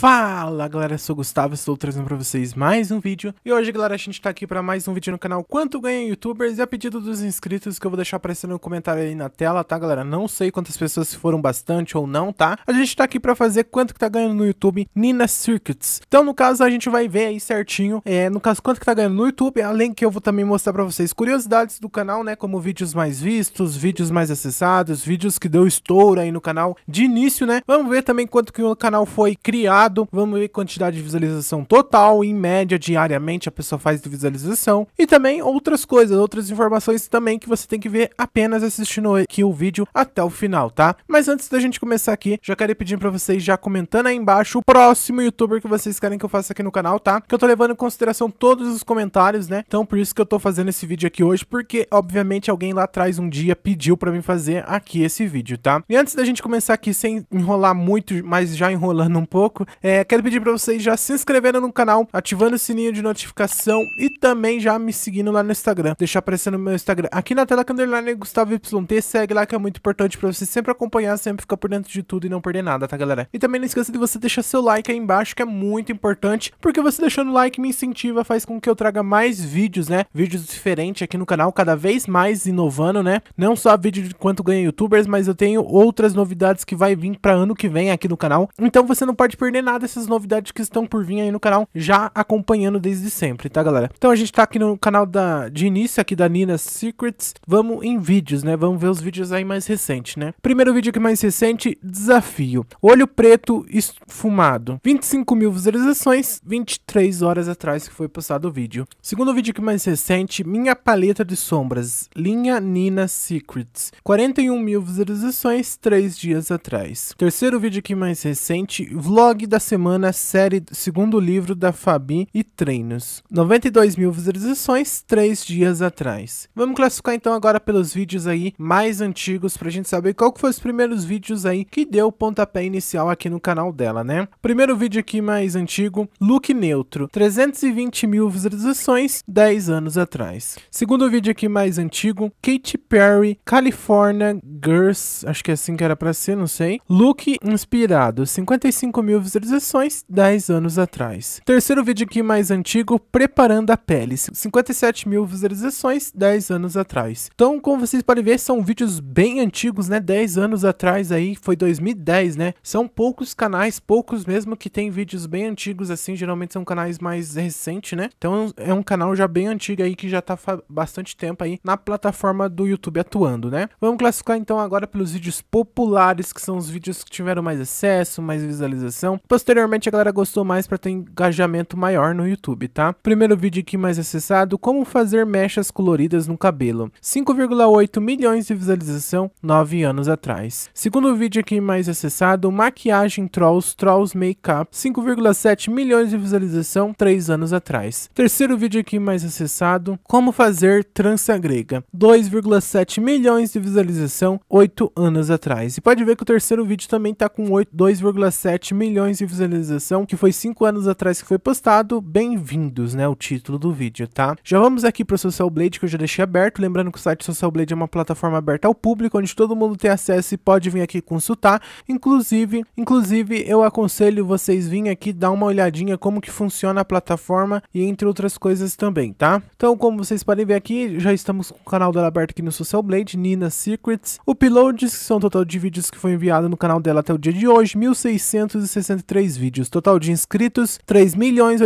Fala galera, eu sou o Gustavo, estou trazendo para vocês mais um vídeo E hoje galera, a gente está aqui para mais um vídeo no canal Quanto ganham youtubers e a pedido dos inscritos que eu vou deixar aparecendo no comentário aí na tela, tá galera? Não sei quantas pessoas foram bastante ou não, tá? A gente está aqui para fazer quanto que tá ganhando no YouTube Nina Circuits Então no caso a gente vai ver aí certinho, é, no caso quanto que tá ganhando no YouTube Além que eu vou também mostrar para vocês curiosidades do canal, né? Como vídeos mais vistos, vídeos mais acessados, vídeos que deu estouro aí no canal de início, né? Vamos ver também quanto que o canal foi criado dado. Vamos ver quantidade de visualização total, em média, diariamente a pessoa faz de visualização. E também outras coisas, outras informações também que você tem que ver apenas assistindo aqui o vídeo até o final, tá? Mas antes da gente começar aqui, já queria pedir para vocês já comentando aí embaixo o próximo youtuber que vocês querem que eu faça aqui no canal, tá? Que eu tô levando em consideração todos os comentários, né? Então por isso que eu tô fazendo esse vídeo aqui hoje, porque obviamente alguém lá atrás um dia pediu para mim fazer aqui esse vídeo, tá? E antes da gente começar aqui sem enrolar muito, mas já enrolando um pouco, é, quero pedir para vocês já se inscrevendo no canal, ativando o sininho de notificação e também já me seguindo lá no Instagram. Deixar aparecendo no meu Instagram. Aqui na tela, que Gustavo YT, segue lá que é muito importante para você sempre acompanhar, sempre ficar por dentro de tudo e não perder nada, tá galera? E também não esqueça de você deixar seu like aí embaixo, que é muito importante, porque você deixando o like me incentiva, faz com que eu traga mais vídeos, né? Vídeos diferentes aqui no canal, cada vez mais inovando, né? Não só vídeo de quanto ganha youtubers, mas eu tenho outras novidades que vai vir para ano que vem aqui no canal. Então você não pode perder nada nada essas novidades que estão por vir aí no canal, já acompanhando desde sempre, tá galera? Então a gente tá aqui no canal da, de início aqui da Nina Secrets, vamos em vídeos, né? Vamos ver os vídeos aí mais recentes, né? Primeiro vídeo aqui mais recente, desafio. Olho preto esfumado. 25 mil visualizações, 23 horas atrás que foi postado o vídeo. Segundo vídeo aqui mais recente, minha paleta de sombras, linha Nina Secrets. 41 mil visualizações, 3 dias atrás. Terceiro vídeo aqui mais recente, vlog da da semana, série segundo livro da Fabi e treinos. 92 mil visualizações, três dias atrás. Vamos classificar então agora pelos vídeos aí mais antigos pra gente saber qual que foi os primeiros vídeos aí que deu o pontapé inicial aqui no canal dela, né? Primeiro vídeo aqui mais antigo, look neutro, 320 mil visualizações, 10 anos atrás. Segundo vídeo aqui mais antigo, Katy Perry, California Girls, acho que é assim que era pra ser, não sei. Look inspirado, 55 mil visualizações visualizações 10 anos atrás. Terceiro vídeo aqui mais antigo, preparando a pele, 57 mil visualizações 10 anos atrás. Então, como vocês podem ver, são vídeos bem antigos, né? 10 anos atrás aí, foi 2010, né? São poucos canais, poucos mesmo que tem vídeos bem antigos assim, geralmente são canais mais recentes, né? Então, é um canal já bem antigo aí que já tá bastante tempo aí na plataforma do YouTube atuando, né? Vamos classificar então agora pelos vídeos populares, que são os vídeos que tiveram mais acesso, mais visualização. Posteriormente a galera gostou mais para ter engajamento maior no YouTube, tá? Primeiro vídeo aqui mais acessado, como fazer mechas coloridas no cabelo. 5,8 milhões de visualização 9 anos atrás. Segundo vídeo aqui mais acessado, maquiagem Trolls, Trolls Makeup. 5,7 milhões de visualização 3 anos atrás. Terceiro vídeo aqui mais acessado, como fazer trança grega. 2,7 milhões de visualização 8 anos atrás. E pode ver que o terceiro vídeo também tá com 2,7 milhões de visualização, que foi 5 anos atrás que foi postado. Bem-vindos, né? O título do vídeo, tá? Já vamos aqui para o Social Blade, que eu já deixei aberto. Lembrando que o site Social Blade é uma plataforma aberta ao público, onde todo mundo tem acesso e pode vir aqui consultar. Inclusive, inclusive eu aconselho vocês virem aqui dar uma olhadinha como que funciona a plataforma e entre outras coisas também, tá? Então, como vocês podem ver aqui, já estamos com o canal dela aberto aqui no Social Blade, Nina Secrets. Uploads, que são o total de vídeos que foi enviado no canal dela até o dia de hoje, 1663 três vídeos. Total de inscritos, 3.890.000 milhões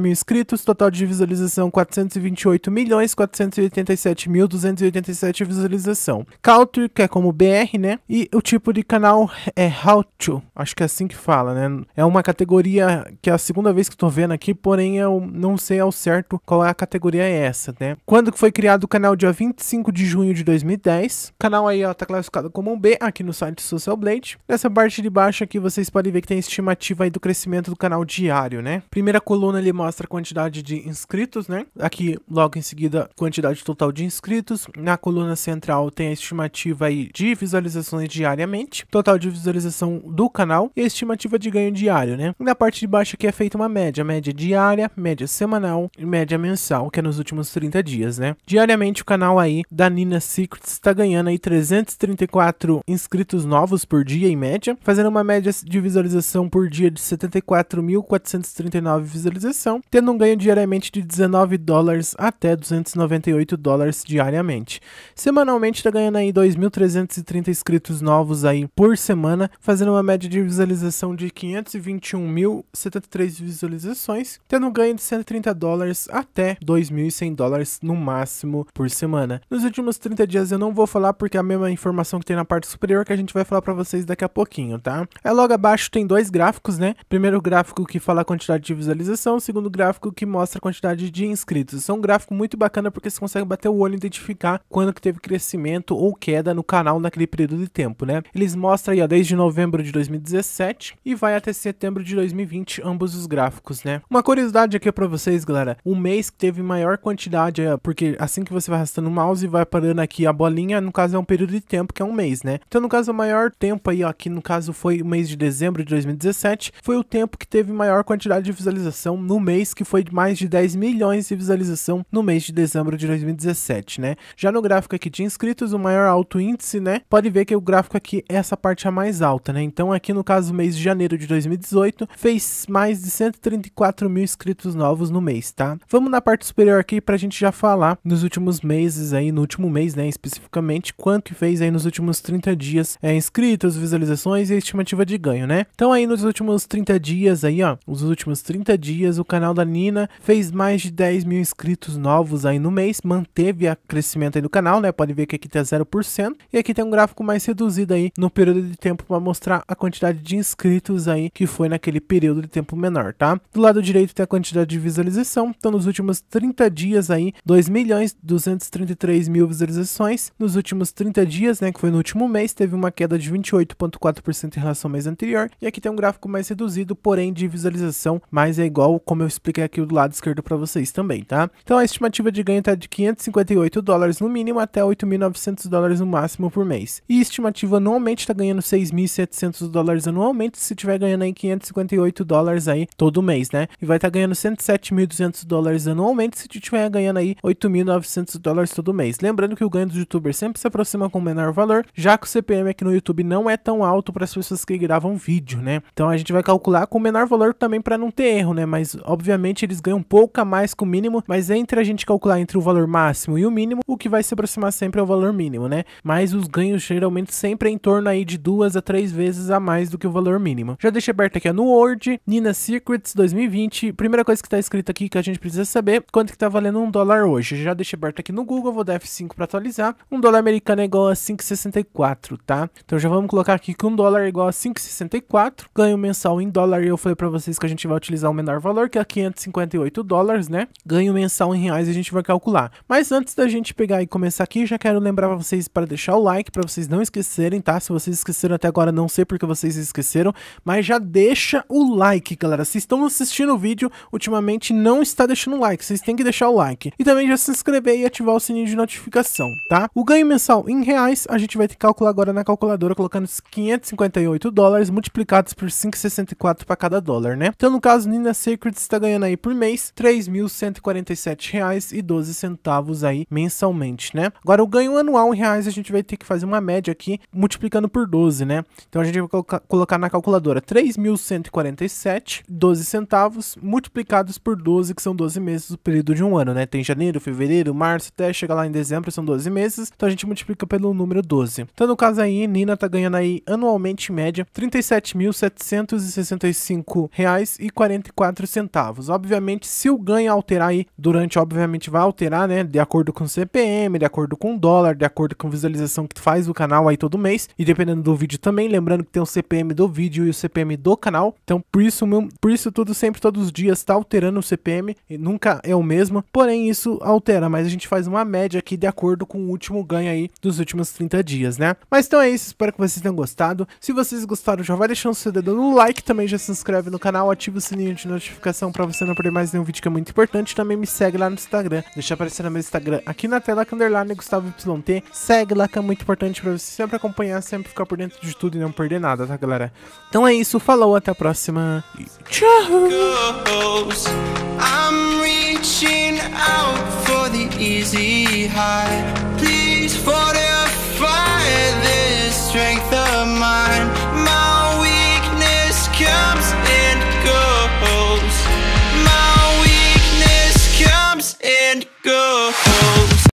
mil inscritos. Total de visualização, 428.487.287 milhões mil visualização. Country, que é como BR, né? E o tipo de canal é How To, acho que é assim que fala, né? É uma categoria que é a segunda vez que estou vendo aqui, porém eu não sei ao certo qual é a categoria é essa, né? Quando foi criado o canal, dia 25 de junho de 2010. O canal aí, ó, tá classificado como um B aqui no site Social Blade. Nessa parte de baixo aqui vocês podem ver que tem este estimativa aí do crescimento do canal diário, né? Primeira coluna ele mostra a quantidade de inscritos, né? Aqui logo em seguida quantidade total de inscritos. Na coluna central tem a estimativa aí de visualizações diariamente, total de visualização do canal e a estimativa de ganho diário, né? na parte de baixo aqui é feita uma média, média diária, média semanal e média mensal, que é nos últimos 30 dias, né? Diariamente o canal aí da Nina Secrets está ganhando aí 334 inscritos novos por dia em média, fazendo uma média de visualização por dia de 74.439 visualização, tendo um ganho diariamente de 19 dólares até 298 dólares diariamente. Semanalmente está ganhando aí 2.330 inscritos novos aí por semana, fazendo uma média de visualização de 521.073 visualizações, tendo um ganho de 130 dólares até 2.100 dólares no máximo por semana. Nos últimos 30 dias eu não vou falar porque é a mesma informação que tem na parte superior que a gente vai falar para vocês daqui a pouquinho, tá? É logo abaixo tem dois gráficos, né? Primeiro gráfico que fala a quantidade de visualização, segundo gráfico que mostra a quantidade de inscritos. Isso é um gráfico muito bacana porque você consegue bater o olho e identificar quando que teve crescimento ou queda no canal naquele período de tempo, né? Eles mostram aí, ó, desde novembro de 2017 e vai até setembro de 2020, ambos os gráficos, né? Uma curiosidade aqui para vocês, galera. O mês que teve maior quantidade, é, porque assim que você vai arrastando o mouse, e vai parando aqui a bolinha, no caso é um período de tempo que é um mês, né? Então, no caso, o maior tempo aí, ó, aqui no caso foi o mês de dezembro de 2017, 2017, foi o tempo que teve maior quantidade de visualização no mês, que foi mais de 10 milhões de visualização no mês de dezembro de 2017, né? Já no gráfico aqui de inscritos, o maior alto índice, né? Pode ver que o gráfico aqui é essa parte a mais alta, né? Então aqui no caso, mês de janeiro de 2018, fez mais de 134 mil inscritos novos no mês, tá? Vamos na parte superior aqui pra gente já falar nos últimos meses aí, no último mês, né, especificamente, quanto que fez aí nos últimos 30 dias é, inscritos, visualizações e estimativa de ganho, né? Então aí nos últimos 30 dias aí, ó, nos últimos 30 dias o canal da Nina fez mais de 10 mil inscritos novos aí no mês, manteve o crescimento aí do canal, né? Pode ver que aqui tá 0% e aqui tem um gráfico mais reduzido aí no período de tempo para mostrar a quantidade de inscritos aí que foi naquele período de tempo menor, tá? Do lado direito tem a quantidade de visualização, então nos últimos 30 dias aí, 2 milhões 233 mil visualizações, nos últimos 30 dias, né, que foi no último mês, teve uma queda de 28,4% em relação ao mês anterior e aqui tem um um gráfico mais reduzido, porém de visualização, mas é igual como eu expliquei aqui do lado esquerdo para vocês também, tá? Então a estimativa de ganho está de 558 dólares no mínimo até 8.900 dólares no máximo por mês. E estimativa anualmente está ganhando 6.700 dólares anualmente se tiver ganhando aí 558 dólares aí todo mês, né? E vai estar tá ganhando 107.200 dólares anualmente se tiver ganhando aí 8.900 dólares todo mês. Lembrando que o ganho dos youtubers sempre se aproxima com menor valor, já que o CPM aqui no YouTube não é tão alto para as pessoas que gravam vídeo, né? Então a gente vai calcular com o menor valor também para não ter erro, né? Mas obviamente eles ganham pouco a mais com o mínimo, mas entre a gente calcular entre o valor máximo e o mínimo, o que vai se aproximar sempre é o valor mínimo, né? Mas os ganhos geralmente sempre é em torno aí de duas a três vezes a mais do que o valor mínimo. Já deixei aberto aqui no Word, Nina Secrets 2020. Primeira coisa que está escrita aqui que a gente precisa saber, quanto que tá valendo um dólar hoje. Já deixei aberto aqui no Google, vou dar F5 para atualizar. Um dólar americano é igual a 5,64, tá? Então já vamos colocar aqui que um dólar é igual a 5,64 ganho mensal em dólar, eu falei para vocês que a gente vai utilizar o menor valor, que é 558 dólares, né? Ganho mensal em reais a gente vai calcular. Mas antes da gente pegar e começar aqui, já quero lembrar pra vocês para deixar o like, para vocês não esquecerem, tá? Se vocês esqueceram até agora, não sei porque vocês esqueceram, mas já deixa o like, galera. Se estão assistindo o vídeo, ultimamente não está deixando o like, vocês têm que deixar o like. E também já se inscrever e ativar o sininho de notificação, tá? O ganho mensal em reais a gente vai ter que calcular agora na calculadora, colocando 558 dólares multiplicados por por 5,64 para cada dólar, né? Então, no caso, Nina Secrets está ganhando aí por mês R$ 3.147,12 aí mensalmente, né? Agora, o ganho anual em reais a gente vai ter que fazer uma média aqui multiplicando por 12, né? Então, a gente vai colocar, colocar na calculadora 3.147,12 centavos multiplicados por 12, que são 12 meses do período de um ano, né? Tem janeiro, fevereiro, março, até chegar lá em dezembro, são 12 meses. Então, a gente multiplica pelo número 12. Então, no caso aí, Nina tá ganhando aí anualmente em média R$ 765,44. Obviamente, se o ganho alterar aí durante, obviamente vai alterar, né, de acordo com o CPM, de acordo com o dólar, de acordo com a visualização que tu faz do canal aí todo mês e dependendo do vídeo também, lembrando que tem o CPM do vídeo e o CPM do canal. Então, por isso, por isso tudo sempre todos os dias tá alterando o CPM, e nunca é o mesmo. Porém, isso altera, mas a gente faz uma média aqui de acordo com o último ganho aí dos últimos 30 dias, né? Mas então é isso, espero que vocês tenham gostado. Se vocês gostaram, já vai deixando o seu dedo dando um like, também já se inscreve no canal, ativa o sininho de notificação pra você não perder mais nenhum vídeo que é muito importante. Também me segue lá no Instagram, deixa no meu Instagram aqui na tela, que é underline Gustavo Segue lá que é muito importante pra você sempre acompanhar, sempre ficar por dentro de tudo e não perder nada, tá galera? Então é isso, falou, até a próxima e tchau!